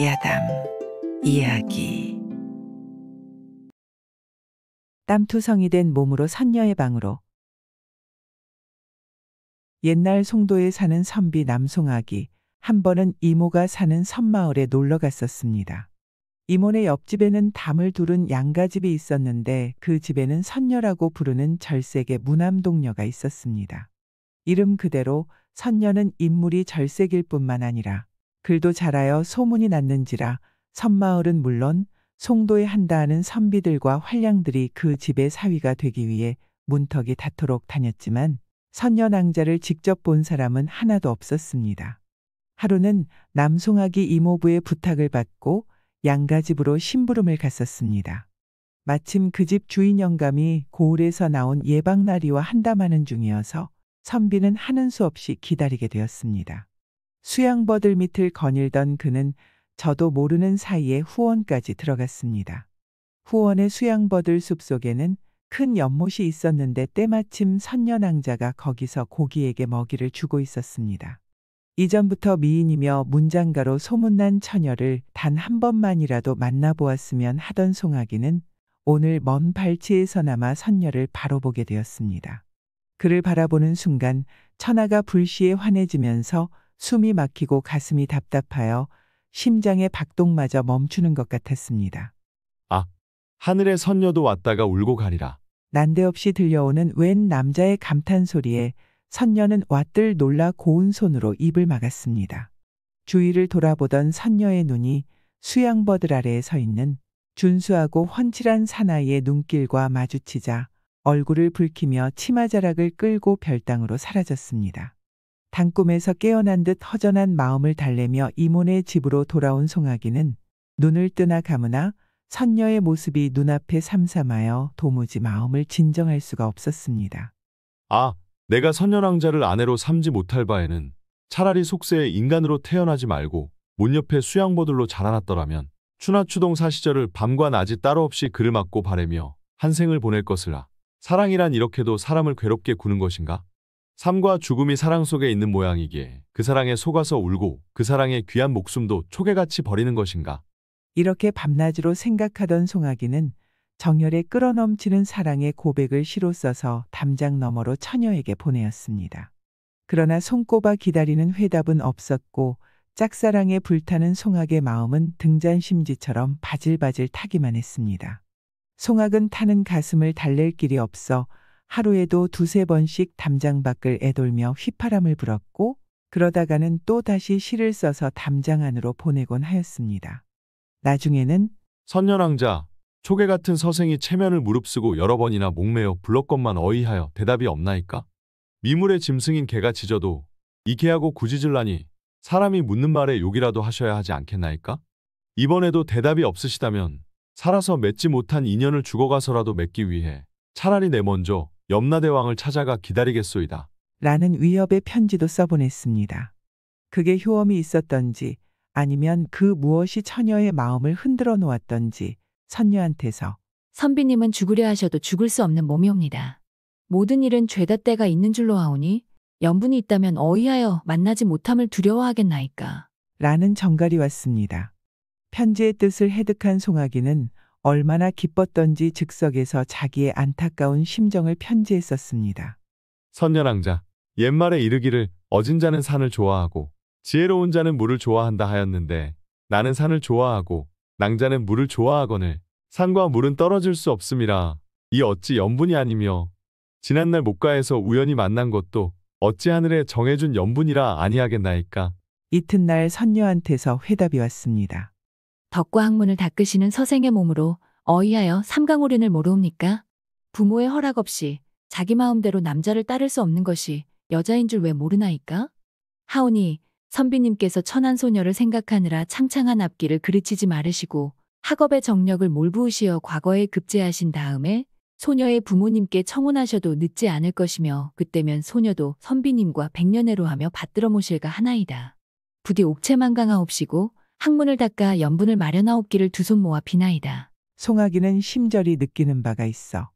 야담 이야기 땀투성이 된 몸으로 선녀의 방으로 옛날 송도에 사는 선비 남송아기 한 번은 이모가 사는 섬마을에 놀러 갔었습니다. 이모네 옆집에는 담을 두른 양가집이 있었는데 그 집에는 선녀라고 부르는 절세계 무남동녀가 있었습니다. 이름 그대로 선녀는 인물이 절세길 뿐만 아니라 글도 잘하여 소문이 났는지라 섬마을은 물론 송도에 한다 하는 선비들과 환량들이 그 집의 사위가 되기 위해 문턱이 닿도록 다녔지만 선녀낭자를 직접 본 사람은 하나도 없었습니다. 하루는 남송아기 이모부의 부탁을 받고 양가집으로 심부름을 갔었습니다. 마침 그 집 주인 영감이 고을에서 나온 예방나리와 한담하는 중이어서 선비는 하는 수 없이 기다리게 되었습니다. 수양버들 밑을 거닐던 그는 저도 모르는 사이에 후원까지 들어갔습니다. 후원의 수양버들 숲속에는 큰 연못이 있었는데 때마침 선녀낭자가 거기서 고기에게 먹이를 주고 있었습니다. 이전부터 미인이며 문장가로 소문난 처녀를 단 한 번만이라도 만나보았으면 하던 송아기는 오늘 먼 발치에서나마 선녀를 바로 보게 되었습니다. 그를 바라보는 순간 천하가 불시에 환해지면서 숨이 막히고 가슴이 답답하여 심장의 박동마저 멈추는 것 같았습니다. 아, 하늘의 선녀도 왔다가 울고 가리라. 난데없이 들려오는 웬 남자의 감탄 소리에 선녀는 왓들 놀라 고운 손으로 입을 막았습니다. 주위를 돌아보던 선녀의 눈이 수양버들 아래에 서 있는 준수하고 훤칠한 사나이의 눈길과 마주치자 얼굴을 붉히며 치마자락을 끌고 별당으로 사라졌습니다. 단꿈에서 깨어난 듯 허전한 마음을 달래며 이모네 집으로 돌아온 송아기는 눈을 뜨나 감으나 선녀의 모습이 눈앞에 삼삼하여 도무지 마음을 진정할 수가 없었습니다. 아, 내가 선녀랑자를 아내로 삼지 못할 바에는 차라리 속세에 인간으로 태어나지 말고 문 옆에 수양보들로 자라났더라면 추나추동사 시절을 밤과 낮이 따로 없이 그를 맞고 바래며 한생을 보낼 것을 아. 사랑이란 이렇게도 사람을 괴롭게 구는 것인가? 삶과 죽음이 사랑 속에 있는 모양이기에 그 사랑에 속아서 울고 그 사랑의 귀한 목숨도 초계같이 버리는 것인가. 이렇게 밤낮으로 생각하던 송아기는 정열의 끌어넘치는 사랑의 고백을 시로 써서 담장 너머로 처녀에게 보내었습니다. 그러나 손꼽아 기다리는 회답은 없었고 짝사랑에 불타는 송악의 마음은 등잔심지처럼 바질바질 타기만 했습니다. 송악은 타는 가슴을 달랠 길이 없어 하루에도 두세 번씩 담장 밖을 애돌며 휘파람을 불었고 그러다가는 또 다시 시를 써서 담장 안으로 보내곤 하였습니다. 나중에는 선녀랑자 초계 같은 서생이 체면을 무릅쓰고 여러 번이나 목매어 불렀건만 어이하여 대답이 없나이까? 미물의 짐승인 개가 짖어도 이개하고구지질라니 사람이 묻는 말에 욕이라도 하셔야 하지 않겠나이까? 이번에도 대답이 없으시다면 살아서 맺지 못한 인연을 죽어가서라도 맺기 위해 차라리 내 먼저 염라대왕을 찾아가 기다리겠소이다. 라는 위협의 편지도 써보냈습니다. 그게 효험이 있었던지 아니면 그 무엇이 처녀의 마음을 흔들어 놓았던지 선녀한테서 선비님은 죽으려 하셔도 죽을 수 없는 몸이옵니다. 모든 일은 죄다 때가 있는 줄로 하오니 염분이 있다면 어이하여 만나지 못함을 두려워하겠나이까. 라는 정갈이 왔습니다. 편지의 뜻을 해득한 송아기는 얼마나 기뻤던지 즉석에서 자기의 안타까운 심정을 편지했었습니다. 선녀랑자, 옛말에 이르기를 어진 자는 산을 좋아하고 지혜로운 자는 물을 좋아한다 하였는데 나는 산을 좋아하고 낭자는 물을 좋아하거늘 산과 물은 떨어질 수 없음이라 이 어찌 연분이 아니며 지난날 목가에서 우연히 만난 것도 어찌 하늘에 정해준 연분이라 아니하겠나이까. 이튿날 선녀한테서 회답이 왔습니다. 덕과 학문을 닦으시는 서생의 몸으로 어이하여 삼강오륜을 모르옵니까? 부모의 허락 없이 자기 마음대로 남자를 따를 수 없는 것이 여자인 줄 왜 모르나이까? 하오니 선비님께서 천한 소녀를 생각하느라 창창한 앞길을 그르치지 마르시고 학업의 정력을 몰부으시어 과거에 급제하신 다음에 소녀의 부모님께 청혼하셔도 늦지 않을 것이며 그때면 소녀도 선비님과 백년해로 하며 받들어 모실가 하나이다. 부디 옥체만 강하옵시고 학문을 닦아 연분을 마련하옵기를 두 손 모아 비나이다. 송아기는 심절이 느끼는 바가 있어.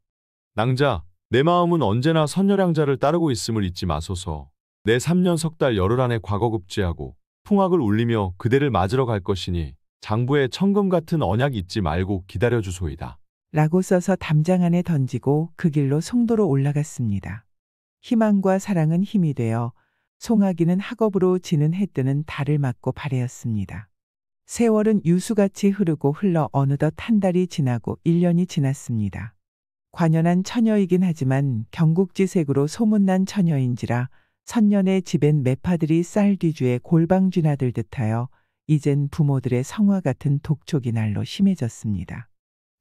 낭자, 내 마음은 언제나 선녀량자를 따르고 있음을 잊지 마소서. 내 3년 석달 열흘 안에 과거급제하고 풍악을 울리며 그대를 맞으러 갈 것이니 장부의 천금 같은 언약 잊지 말고 기다려 주소이다. 라고 써서 담장 안에 던지고 그 길로 송도로 올라갔습니다. 희망과 사랑은 힘이 되어 송아기는 학업으로 지는 해 뜨는 달을 맞고 바래었습니다. 세월은 유수같이 흐르고 흘러 어느덧 한 달이 지나고 1년이 지났습니다. 관연한 처녀이긴 하지만 경국지색으로 소문난 처녀인지라 선년의 집엔 매파들이 쌀 뒤주에 골방 쥐나들 듯하여 이젠 부모들의 성화 같은 독촉이 날로 심해졌습니다.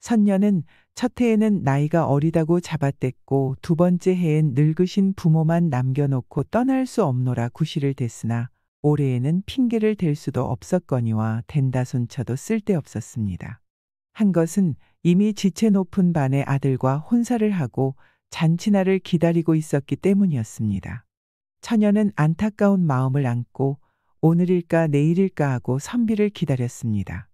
선녀는 첫 해에는 나이가 어리다고 잡아댔고 두 번째 해엔 늙으신 부모만 남겨놓고 떠날 수 없노라 구실을 댔으나 올해에는 핑계를 댈 수도 없었거니와 된다손쳐도 쓸데없었습니다. 한 것은 이미 지체 높은 반의 아들과 혼사를 하고 잔치날을 기다리고 있었기 때문이었습니다. 처녀는 안타까운 마음을 안고 오늘일까 내일일까 하고 선비를 기다렸습니다.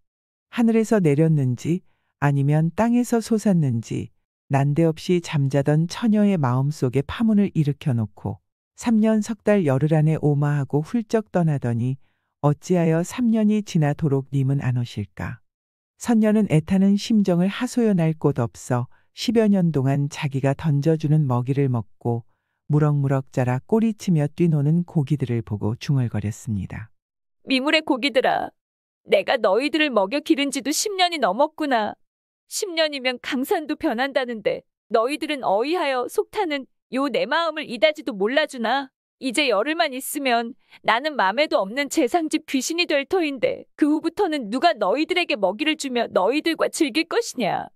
하늘에서 내렸는지 아니면 땅에서 솟았는지 난데없이 잠자던 처녀의 마음속에 파문을 일으켜 놓고 3년 석 달 열흘 안에 오마하고 훌쩍 떠나더니 어찌하여 3년이 지나도록 님은 안 오실까. 선녀는 애타는 심정을 하소연할 곳 없어 10여 년 동안 자기가 던져주는 먹이를 먹고 무럭무럭 자라 꼬리치며 뛰노는 고기들을 보고 중얼거렸습니다. 미물의 고기들아, 내가 너희들을 먹여 기른 지도 10년이 넘었구나. 10년이면 강산도 변한다는데 너희들은 어이하여 속타는 요내 마음을 이다지도 몰라주나? 이제 열흘만 있으면 나는 맘에도 없는 재상집 귀신이 될 터인데 그 후부터는 누가 너희들에게 먹이를 주며 너희들과 즐길 것이냐.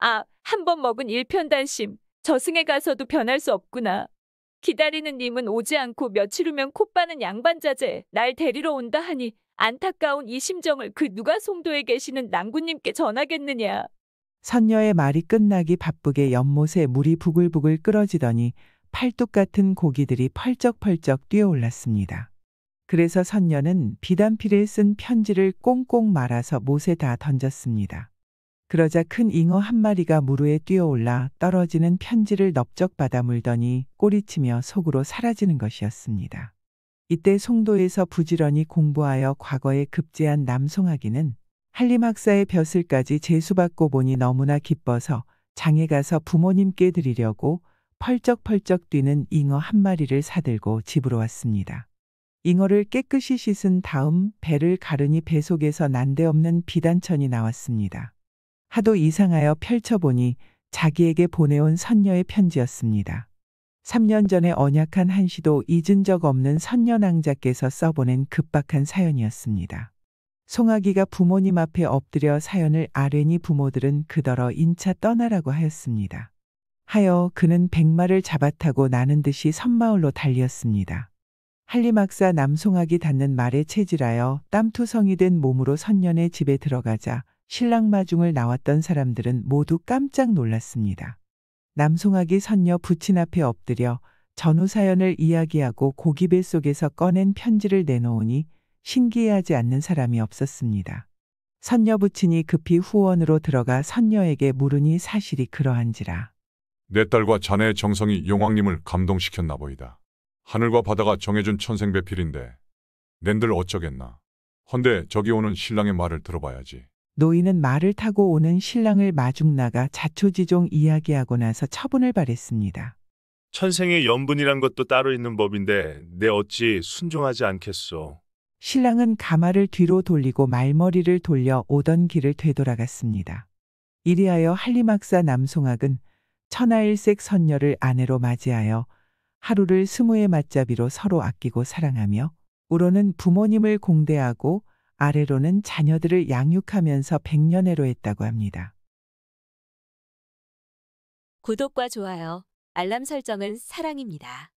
아, 한 번 먹은 일편단심. 저승에 가서도 변할 수 없구나. 기다리는 님은 오지 않고 며칠 후면 콧바는 양반자제날 데리러 온다 하니 안타까운 이 심정을 그 누가 송도에 계시는 낭군님께 전하겠느냐. 선녀의 말이 끝나기 바쁘게 연못에 물이 부글부글 끓어지더니 팔뚝 같은 고기들이 펄쩍펄쩍 뛰어올랐습니다. 그래서 선녀는 비단필에쓴 편지를 꽁꽁 말아서 못에 다 던졌습니다. 그러자 큰 잉어 한 마리가 무르에 뛰어올라 떨어지는 편지를 넓적 받아 물더니 꼬리치며 속으로 사라지는 것이었습니다. 이때 송도에서 부지런히 공부하여 과거에 급제한 남송하기는 한림 학사의 벼슬까지 재수받고 보니 너무나 기뻐서 장에 가서 부모님께 드리려고 펄쩍펄쩍 뛰는 잉어 한 마리를 사들고 집으로 왔습니다. 잉어를 깨끗이 씻은 다음 배를 가르니 배 속에서 난데없는 비단천이 나왔습니다. 하도 이상하여 펼쳐보니 자기에게 보내온 선녀의 편지였습니다. 3년 전에 언약한 한시도 잊은 적 없는 선녀낭자께서 써보낸 급박한 사연이었습니다. 송아기가 부모님 앞에 엎드려 사연을 아뢰니 부모들은 그더러 인차 떠나라고 하였습니다. 하여 그는 백마를 잡아타고 나는 듯이 섬마을로 달렸습니다. 할리막사 남송아기 닿는 말에 체질하여 땀투성이 된 몸으로 선년의 집에 들어가자 신랑 마중을 나왔던 사람들은 모두 깜짝 놀랐습니다. 남송아기 선녀 부친 앞에 엎드려 전후 사연을 이야기하고 고기배 속에서 꺼낸 편지를 내놓으니 신기해하지 않는 사람이 없었습니다. 선녀 부친이 급히 후원으로 들어가 선녀에게 물으니 사실이 그러한지라. 내 딸과 자네의 정성이 용왕님을 감동시켰나 보이다. 하늘과 바다가 정해준 천생배필인데 낸들 어쩌겠나. 헌데 저기 오는 신랑의 말을 들어봐야지. 노인은 말을 타고 오는 신랑을 마중 나가 자초지종 이야기하고 나서 처분을 바랬습니다. 천생의 연분이란 것도 따로 있는 법인데 내 어찌 순종하지 않겠소. 신랑은 가마를 뒤로 돌리고 말머리를 돌려 오던 길을 되돌아갔습니다. 이리하여 할리막사 남송학은 천하일색 선녀를 아내로 맞이하여 하루를 스무의 맞잡이로 서로 아끼고 사랑하며 우로는 부모님을 공대하고 아래로는 자녀들을 양육하면서 백년해로 했다고 합니다. 구독과 좋아요, 알람 설정은 사랑입니다.